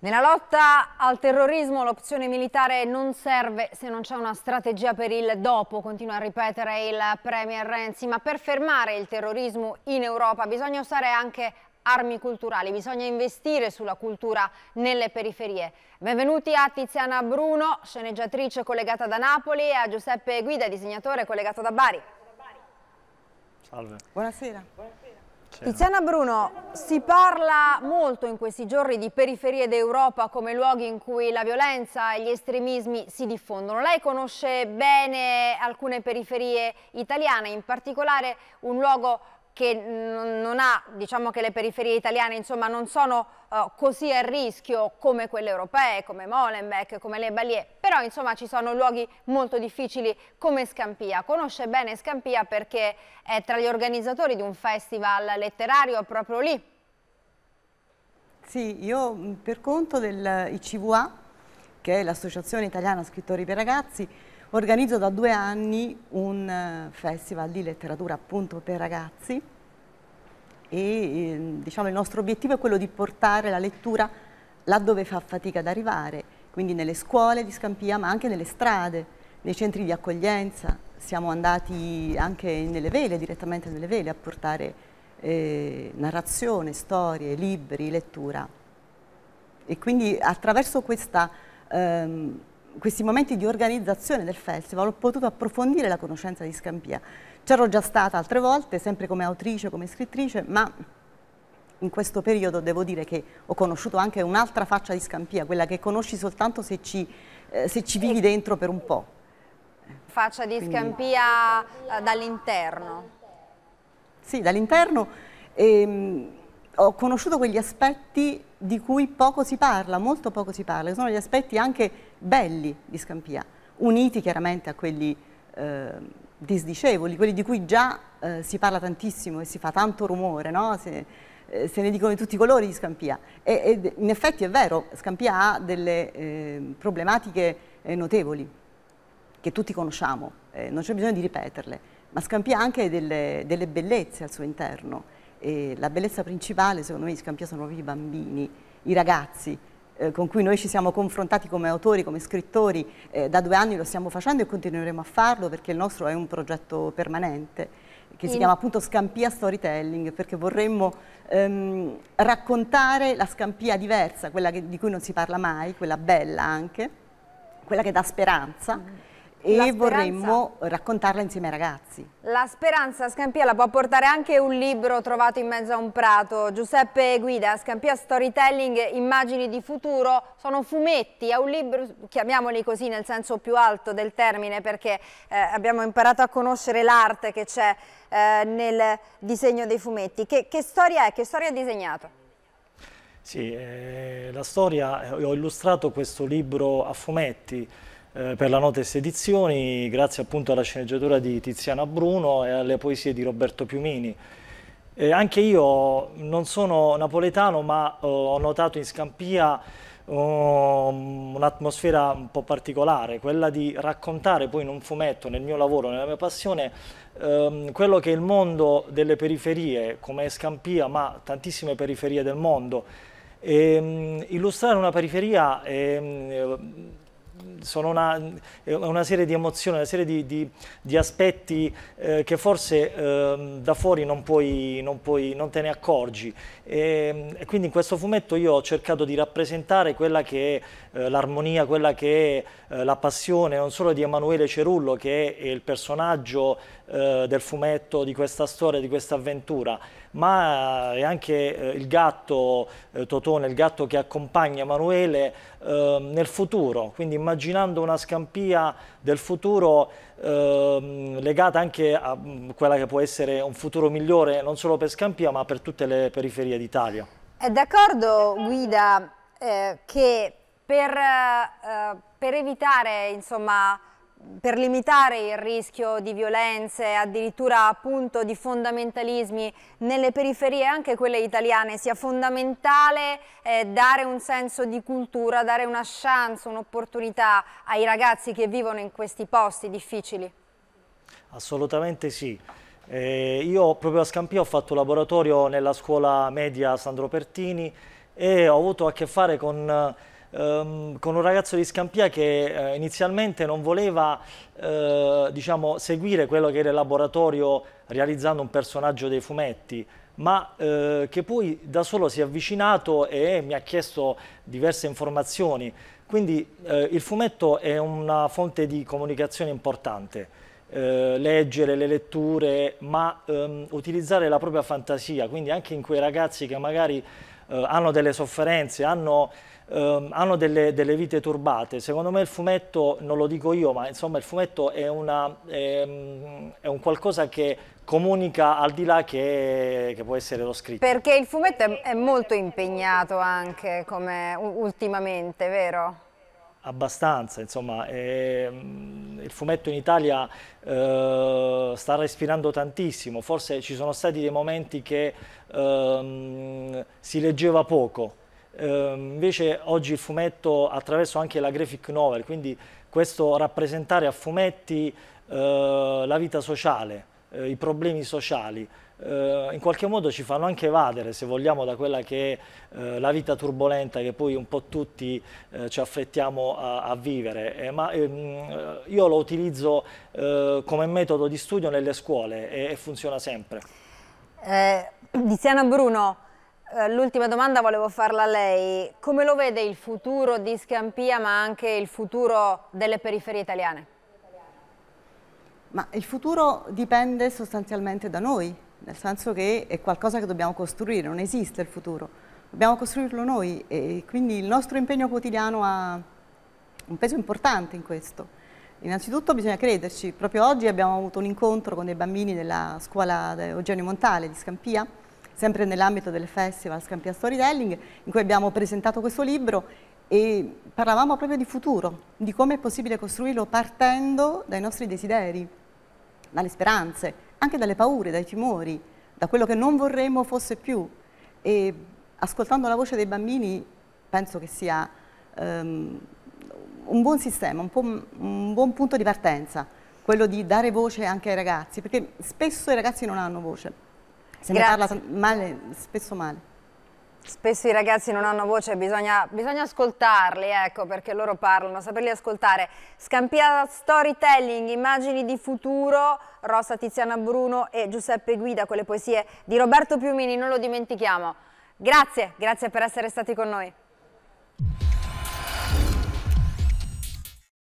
Nella lotta al terrorismo l'opzione militare non serve se non c'è una strategia per il dopo, continua a ripetere il Premier Renzi, ma per fermare il terrorismo in Europa bisogna usare anche armi culturali, bisogna investire sulla cultura nelle periferie. Benvenuti a Tiziana Bruno, sceneggiatrice collegata da Napoli e a Giuseppe Guida, disegnatore collegato da Bari. Salve. Buonasera. Buonasera. Certo. Tiziana Bruno, si parla molto in questi giorni di periferie d'Europa come luoghi in cui la violenza e gli estremismi si diffondono. Lei conosce bene alcune periferie italiane, in particolare un luogo che non ha, diciamo che le periferie italiane insomma non sono uh, così a rischio come quelle europee, come Molenbeek, come le Balie, però insomma ci sono luoghi molto difficili come Scampia. Conosce bene Scampia perché è tra gli organizzatori di un festival letterario proprio lì. Sì, io per conto del ICVA, che è l'Associazione Italiana Scrittori per Ragazzi, Organizzo da due anni un eh, festival di letteratura appunto per ragazzi e ehm, diciamo, il nostro obiettivo è quello di portare la lettura là dove fa fatica ad arrivare, quindi nelle scuole di Scampia ma anche nelle strade, nei centri di accoglienza, siamo andati anche nelle vele, direttamente nelle vele a portare eh, narrazione, storie, libri, lettura e quindi attraverso questa ehm, questi momenti di organizzazione del festival ho potuto approfondire la conoscenza di Scampia. C'ero già stata altre volte, sempre come autrice, come scrittrice, ma in questo periodo devo dire che ho conosciuto anche un'altra faccia di Scampia, quella che conosci soltanto se ci, eh, se ci vivi dentro per un po'. Faccia di Quindi... Scampia eh, dall'interno. Sì, dall'interno ehm, ho conosciuto quegli aspetti di cui poco si parla, molto poco si parla, che sono gli aspetti anche belli di Scampia, uniti chiaramente a quelli eh, disdicevoli, quelli di cui già eh, si parla tantissimo e si fa tanto rumore, no? se, eh, se, ne dicono di tutti i colori di Scampia. E, ed, in effetti è vero, Scampia ha delle eh, problematiche eh, notevoli, che tutti conosciamo, eh, non c'è bisogno di ripeterle, ma Scampia ha anche delle, delle bellezze al suo interno. E la bellezza principale, secondo me, di Scampia sono proprio i bambini, i ragazzi, eh, con cui noi ci siamo confrontati come autori, come scrittori, eh, da due anni lo stiamo facendo e continueremo a farlo perché il nostro è un progetto permanente che si In... chiama appunto Scampia Storytelling, perché vorremmo ehm, raccontare la Scampia diversa, quella che, di cui non si parla mai, quella bella anche, quella che dà speranza. Mm e vorremmo raccontarla insieme ai ragazzi. La speranza a Scampia la può portare anche un libro trovato in mezzo a un prato. Giuseppe Guida, Scampia Storytelling, Immagini di futuro, sono fumetti, è un libro, chiamiamoli così nel senso più alto del termine perché eh, abbiamo imparato a conoscere l'arte che c'è eh, nel disegno dei fumetti. Che, che storia è? Che storia ha disegnato? Sì, eh, la storia, eh, ho illustrato questo libro a fumetti, eh, per la Notes Edizioni, grazie appunto alla sceneggiatura di Tiziana Bruno e alle poesie di Roberto Piumini. Eh, anche io non sono napoletano, ma eh, ho notato in Scampia eh, un'atmosfera un po' particolare, quella di raccontare poi in un fumetto, nel mio lavoro, nella mia passione, ehm, quello che è il mondo delle periferie, come Scampia, ma tantissime periferie del mondo. E, ehm, illustrare una periferia... Ehm, sono una, una, serie di emozioni, una serie di, di, di aspetti eh, che forse eh, da fuori non, puoi, non, puoi, non, te ne accorgi. E, ehm, e, quindi in questo fumetto io ho cercato di rappresentare quella che è eh, l'armonia, quella che è eh, la passione non solo di Emanuele Cerullo, che è il personaggio eh, del fumetto, di questa storia, di questa avventura, ma eh, è anche eh, il gatto eh, Totone, il gatto che accompagna Emanuele ehm, nel futuro, quindi immaginando una scampia del futuro ehm, legata anche a mm, quella che può essere un futuro migliore non solo per Scampia ma per tutte le periferie d'Italia. È d'accordo Guida che per, eh, per, evitare insomma, per limitare il rischio di violenze, addirittura appunto di fondamentalismi nelle periferie, anche quelle italiane, sia fondamentale eh, dare un senso di cultura, dare una chance, un'opportunità ai ragazzi che vivono in questi posti difficili? Assolutamente sì. Eh, io proprio a Scampia ho fatto laboratorio nella scuola media Sandro Pertini e ho avuto a che fare con ehm, con un ragazzo di Scampia che eh, inizialmente non voleva eh, diciamo, seguire quello che era il laboratorio realizzando un personaggio dei fumetti, ma eh, che poi da solo si è avvicinato e mi ha chiesto diverse informazioni. Quindi eh, il fumetto è una fonte di comunicazione importante. Eh, leggere le letture, ma ehm, utilizzare la propria fantasia, quindi anche in quei ragazzi che magari eh, hanno delle sofferenze, hanno, ehm, hanno delle, delle, vite turbate. Secondo me il fumetto, non lo dico io, ma insomma il fumetto è, una, è, ehm, è un qualcosa che comunica al di là che, che, può essere lo scritto. Perché il fumetto è, è molto impegnato anche come ultimamente, vero? abbastanza, insomma, è, mm, il fumetto in Italia eh, sta respirando tantissimo, forse ci sono stati dei momenti che eh, si leggeva poco, eh, invece oggi il fumetto attraverso anche la graphic novel, quindi questo rappresentare a fumetti eh, la vita sociale, eh, i problemi sociali, eh, in qualche modo ci fanno anche evadere, se vogliamo, da quella che è eh, la vita turbolenta che poi un po' tutti eh, ci affettiamo a, a vivere. ma ehm, io lo utilizzo come metodo di studio nelle scuole e, funziona sempre. Tiziana Bruno, l'ultima domanda volevo farla a lei. Come lo vede il futuro di Scampia, ma anche il futuro delle periferie italiane? Ma il futuro dipende sostanzialmente da noi, nel senso che è qualcosa che dobbiamo costruire, non esiste il futuro, dobbiamo costruirlo noi e quindi il nostro impegno quotidiano ha un peso importante in questo. Innanzitutto bisogna crederci, proprio oggi abbiamo avuto un incontro con dei bambini della scuola Eugenio Montale di Scampia, sempre nell'ambito del festival Scampia Storytelling, in cui abbiamo presentato questo libro e parlavamo proprio di futuro, di come è possibile costruirlo partendo dai nostri desideri, dalle speranze, anche dalle paure, dai timori, da quello che non vorremmo fosse più. E ascoltando la voce dei bambini penso che sia um, un buon sistema, un, un buon punto di partenza, quello di dare voce anche ai ragazzi, perché spesso i ragazzi non hanno voce, se Grazie. ne parla male, spesso male. Spesso i ragazzi non hanno voce, bisogna, bisogna ascoltarli, ecco, perché loro parlano, saperli ascoltare. Scampia Storytelling, immagini di futuro, Rossa Tiziana Bruno e Giuseppe Guida quelle poesie di Roberto Piumini, non lo dimentichiamo. Grazie, grazie per essere stati con noi.